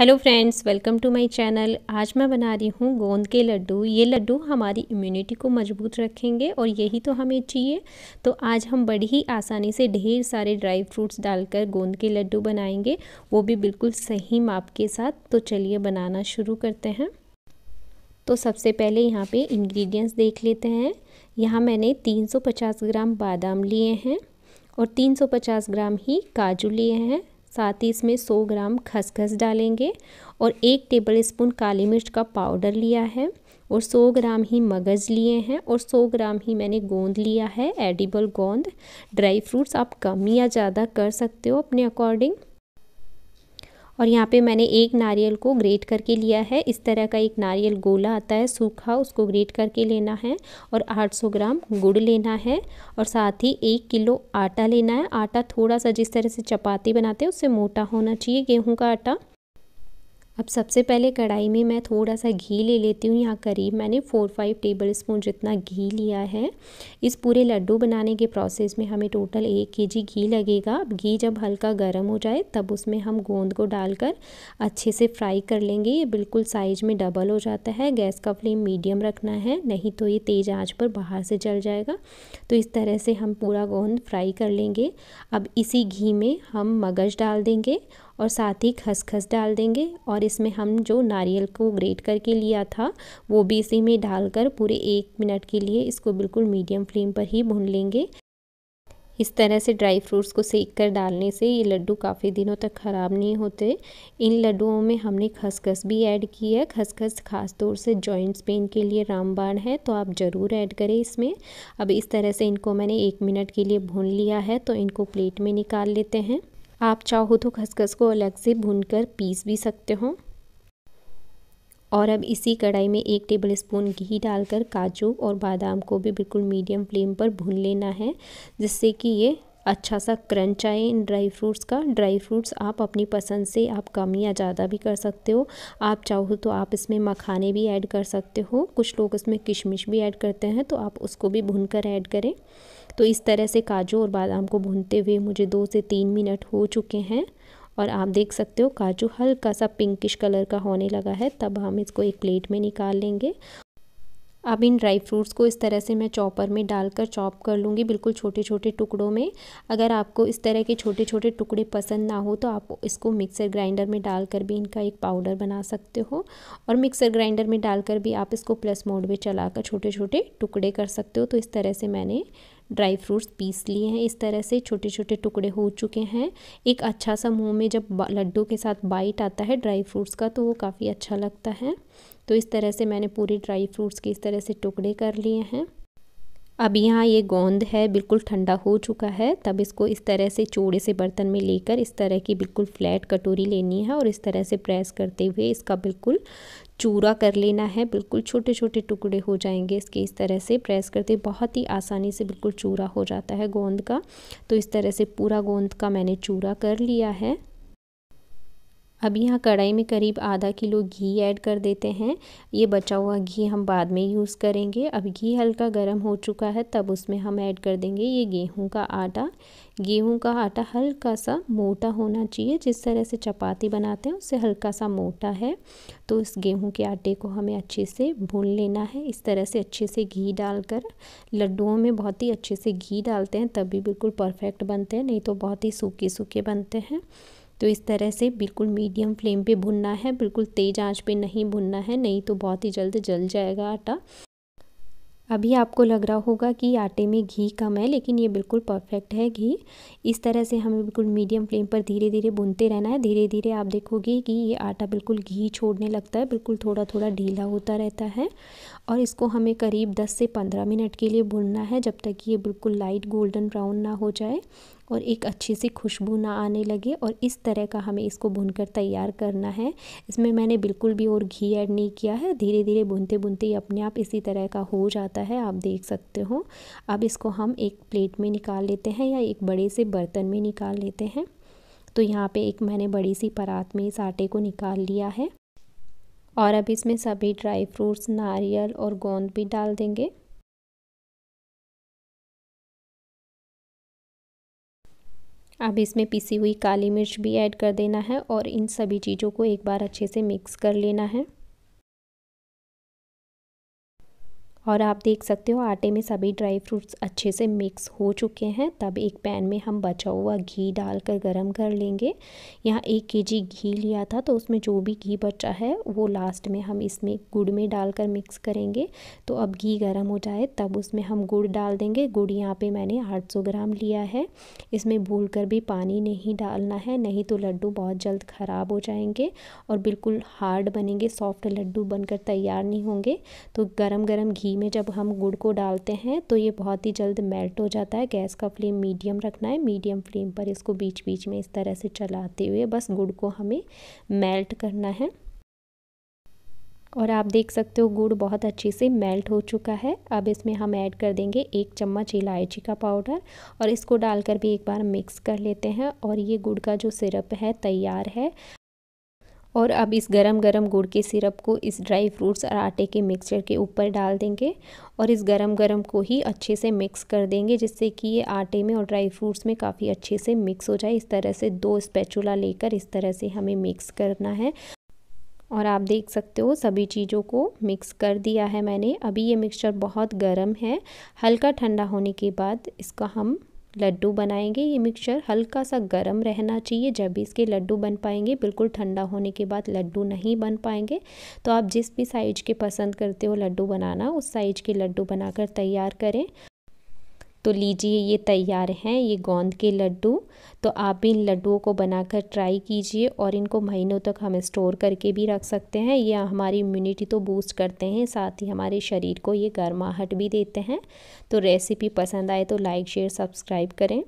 hello friends welcome to my channel आज मैं बना रही हूँ गोंद के लड्डू ये लड्डू हमारी इम्यूनिटी को मजबूत रखेंगे और यही तो हमें चाहिए तो आज हम बड़ी ही आसानी से ढेर सारे ड्राई फ्रूट्स डालकर गोंद के लड्डू बनाएंगे वो भी बिल्कुल सही माप के साथ तो चलिए बनाना शुरू करते हैं तो सबसे पहले यहाँ पर इन्ग्रीडियंट्स देख लेते हैं यहाँ मैंने तीन ग्राम बादाम लिए हैं और तीन ग्राम ही काजू लिए हैं साथ ही इसमें 100 ग्राम खसखस डालेंगे और एक टेबल स्पून काली मिर्च का पाउडर लिया है और 100 ग्राम ही मगज़ लिए हैं और 100 ग्राम ही मैंने गोंद लिया है एडिबल गोंद ड्राई फ्रूट्स आप कम या ज़्यादा कर सकते हो अपने अकॉर्डिंग और यहाँ पे मैंने एक नारियल को ग्रेट करके लिया है इस तरह का एक नारियल गोला आता है सूखा उसको ग्रेट करके लेना है और 800 ग्राम गुड़ लेना है और साथ ही एक किलो आटा लेना है आटा थोड़ा सा जिस तरह से चपाती बनाते हैं उससे मोटा होना चाहिए गेहूँ का आटा अब सबसे पहले कढ़ाई में मैं थोड़ा सा घी ले लेती हूँ यहाँ करीब मैंने फोर फाइव टेबल स्पून जितना घी लिया है इस पूरे लड्डू बनाने के प्रोसेस में हमें टोटल एक के जी घी लगेगा अब घी जब हल्का गर्म हो जाए तब उसमें हम गोंद को डालकर अच्छे से फ्राई कर लेंगे ये बिल्कुल साइज में डबल हो जाता है गैस का फ्लेम मीडियम रखना है नहीं तो ये तेज़ आँच पर बाहर से जल जाएगा तो इस तरह से हम पूरा गोंद फ्राई कर लेंगे अब इसी घी में हम मगज डाल देंगे और साथ ही खसखस डाल देंगे और इसमें हम जो नारियल को ग्रेट करके लिया था वो भी इसी में डालकर पूरे एक मिनट के लिए इसको बिल्कुल मीडियम फ्लेम पर ही भून लेंगे इस तरह से ड्राई फ्रूट्स को सेक कर डालने से ये लड्डू काफ़ी दिनों तक ख़राब नहीं होते इन लड्डुओं में हमने खसखस भी ऐड की है खसखस खास तौर से जॉइंट्स पेन के लिए रामबाण है तो आप ज़रूर ऐड करें इसमें अब इस तरह से इनको मैंने एक मिनट के लिए भून लिया है तो इनको प्लेट में निकाल लेते हैं आप चाहो तो खसखस को अलग से भूनकर पीस भी सकते हो और अब इसी कढ़ाई में एक टेबल स्पून घी डालकर काजू और बादाम को भी बिल्कुल मीडियम फ्लेम पर भून लेना है जिससे कि ये अच्छा सा क्रंच आए इन ड्राई फ्रूट्स का ड्राई फ्रूट्स आप अपनी पसंद से आप कम या ज़्यादा भी कर सकते हो आप चाहो तो आप इसमें मखाने भी ऐड कर सकते हो कुछ लोग इसमें किशमिश भी ऐड करते हैं तो आप उसको भी भून कर ऐड करें तो इस तरह से काजू और बादाम को भूनते हुए मुझे दो से तीन मिनट हो चुके हैं और आप देख सकते हो काजू हल्का सा पिंकिश कलर का होने लगा है तब हम इसको एक प्लेट में निकाल लेंगे अब इन ड्राई फ्रूट्स को इस तरह से मैं चॉपर में डालकर चॉप कर लूँगी बिल्कुल छोटे छोटे टुकड़ों में अगर आपको इस तरह के छोटे छोटे टुकड़े पसंद ना हो तो आप इसको मिक्सर ग्राइंडर में डालकर भी इनका एक पाउडर बना सकते हो और मिक्सर ग्राइंडर में डालकर भी आप इसको प्लस मोड में चलाकर छोटे छोटे टुकड़े कर सकते हो तो इस तरह से मैंने ड्राई फ्रूट्स पीस लिए हैं इस तरह से छोटे छोटे टुकड़े हो चुके हैं एक अच्छा सा मुंह में जब लड्डू के साथ बाइट आता है ड्राई फ्रूट्स का तो वो काफ़ी अच्छा लगता है तो इस तरह से मैंने पूरे ड्राई फ्रूट्स के इस तरह से टुकड़े कर लिए हैं अब यहाँ ये गोंद है बिल्कुल ठंडा हो चुका है तब इसको इस तरह से चोड़े से बर्तन में लेकर इस तरह की बिल्कुल फ्लैट कटोरी लेनी है और इस तरह से प्रेस करते हुए इसका बिल्कुल चूरा कर लेना है बिल्कुल छोटे छोटे टुकड़े हो जाएंगे इसके इस तरह से प्रेस करते बहुत ही आसानी से बिल्कुल चूरा हो जाता है गोंद का तो इस तरह से पूरा गोंद का मैंने चूरा कर लिया है अब यहाँ कढ़ाई में करीब आधा किलो घी ऐड कर देते हैं ये बचा हुआ घी हम बाद में यूज़ करेंगे अब घी हल्का गर्म हो चुका है तब उसमें हम ऐड कर देंगे ये गेहूं का आटा गेहूं का आटा हल्का सा मोटा होना चाहिए जिस तरह से चपाती बनाते हैं उससे हल्का सा मोटा है तो इस गेहूं के आटे को हमें अच्छे से भून लेना है इस तरह से अच्छे से घी डालकर लड्डुओं में बहुत ही अच्छे से घी डालते हैं तब भी बिल्कुल परफेक्ट बनते हैं नहीं तो बहुत ही सूखे सूखे बनते हैं तो इस तरह से बिल्कुल मीडियम फ्लेम पे भुनना है बिल्कुल तेज़ आंच पे नहीं भुनना है नहीं तो बहुत ही जल्द जल जाएगा आटा अभी आपको लग रहा होगा कि आटे में घी कम है लेकिन ये बिल्कुल परफेक्ट है घी इस तरह से हमें बिल्कुल मीडियम फ्लेम पर धीरे धीरे भुनते रहना है धीरे धीरे आप देखोगे कि ये आटा बिल्कुल घी छोड़ने लगता है बिल्कुल थोड़ा थोड़ा ढीला होता रहता है और इसको हमें करीब 10 से 15 मिनट के लिए भुनना है जब तक ये बिल्कुल लाइट गोल्डन ब्राउन ना हो जाए और एक अच्छी सी खुशबू ना आने लगे और इस तरह का हमें इसको भुनकर तैयार करना है इसमें मैंने बिल्कुल भी और घी ऐड नहीं किया है धीरे धीरे भुनते भुनते ही अपने आप इसी तरह का हो जाता है आप देख सकते हो अब इसको हम एक प्लेट में निकाल लेते हैं या एक बड़े से बर्तन में निकाल लेते हैं तो यहाँ पे एक मैंने बड़ी सी परात में इस आटे को निकाल लिया है और अब इसमें सभी ड्राई फ्रूट्स नारियल और गोंद भी डाल देंगे अब इसमें पिसी हुई काली मिर्च भी ऐड कर देना है और इन सभी चीज़ों को एक बार अच्छे से मिक्स कर लेना है और आप देख सकते हो आटे में सभी ड्राई फ्रूट्स अच्छे से मिक्स हो चुके हैं तब एक पैन में हम बचा हुआ घी डालकर गरम कर लेंगे यहाँ एक केजी घी लिया था तो उसमें जो भी घी बचा है वो लास्ट में हम इसमें गुड़ में डालकर मिक्स करेंगे तो अब घी गर्म हो जाए तब उसमें हम गुड़ डाल देंगे गुड़ यहाँ पे मैंने सौ ग्राम लिया है इसमें भूल कर भी पानी नहीं डालना है नहीं तो लड्डू बहुत जल्द ख़राब हो जाएंगे और बिल्कुल हार्ड बनेंगे सॉफ्ट लड्डू बनकर तैयार नहीं होंगे तो गर्म गरम घी घी में जब हम गुड़ को डालते हैं तो ये बहुत ही जल्द मेल्ट हो जाता है गैस का फ्लेम मीडियम रखना है मीडियम फ्लेम पर इसको बीच बीच में इस तरह से चलाते हुए बस गुड़ को हमें मेल्ट करना है और आप देख सकते हो गुड़ बहुत अच्छे से मेल्ट हो चुका है अब इसमें हम ऐड कर देंगे एक चम्मच इलायची का पाउडर और इसको डालकर भी एक बार मिक्स कर लेते हैं और ये गुड़ का जो सिरप है तैयार है और अब इस गरम गरम गुड़ के सिरप को इस ड्राई फ्रूट्स और आटे के मिक्सचर के ऊपर डाल देंगे और इस गरम गरम को ही अच्छे से मिक्स कर देंगे जिससे कि ये आटे में और ड्राई फ्रूट्स में काफ़ी अच्छे से मिक्स हो जाए इस तरह से दो स्पैचुला लेकर इस तरह से हमें मिक्स करना है और आप देख सकते हो सभी चीज़ों को मिक्स कर दिया है मैंने अभी ये मिक्सचर बहुत गर्म है हल्का ठंडा होने के बाद इसका हम लड्डू बनाएंगे ये मिक्सचर हल्का सा गर्म रहना चाहिए जब भी इसके लड्डू बन पाएंगे बिल्कुल ठंडा होने के बाद लड्डू नहीं बन पाएंगे तो आप जिस भी साइज के पसंद करते हो लड्डू बनाना उस साइज के लड्डू बनाकर तैयार करें तो लीजिए ये तैयार हैं ये गोंद के लड्डू तो आप भी इन लड्डुओं को बनाकर ट्राई कीजिए और इनको महीनों तक हम स्टोर करके भी रख सकते हैं ये हमारी इम्यूनिटी तो बूस्ट करते हैं साथ ही हमारे शरीर को ये गर्माहट भी देते हैं तो रेसिपी पसंद आए तो लाइक शेयर सब्सक्राइब करें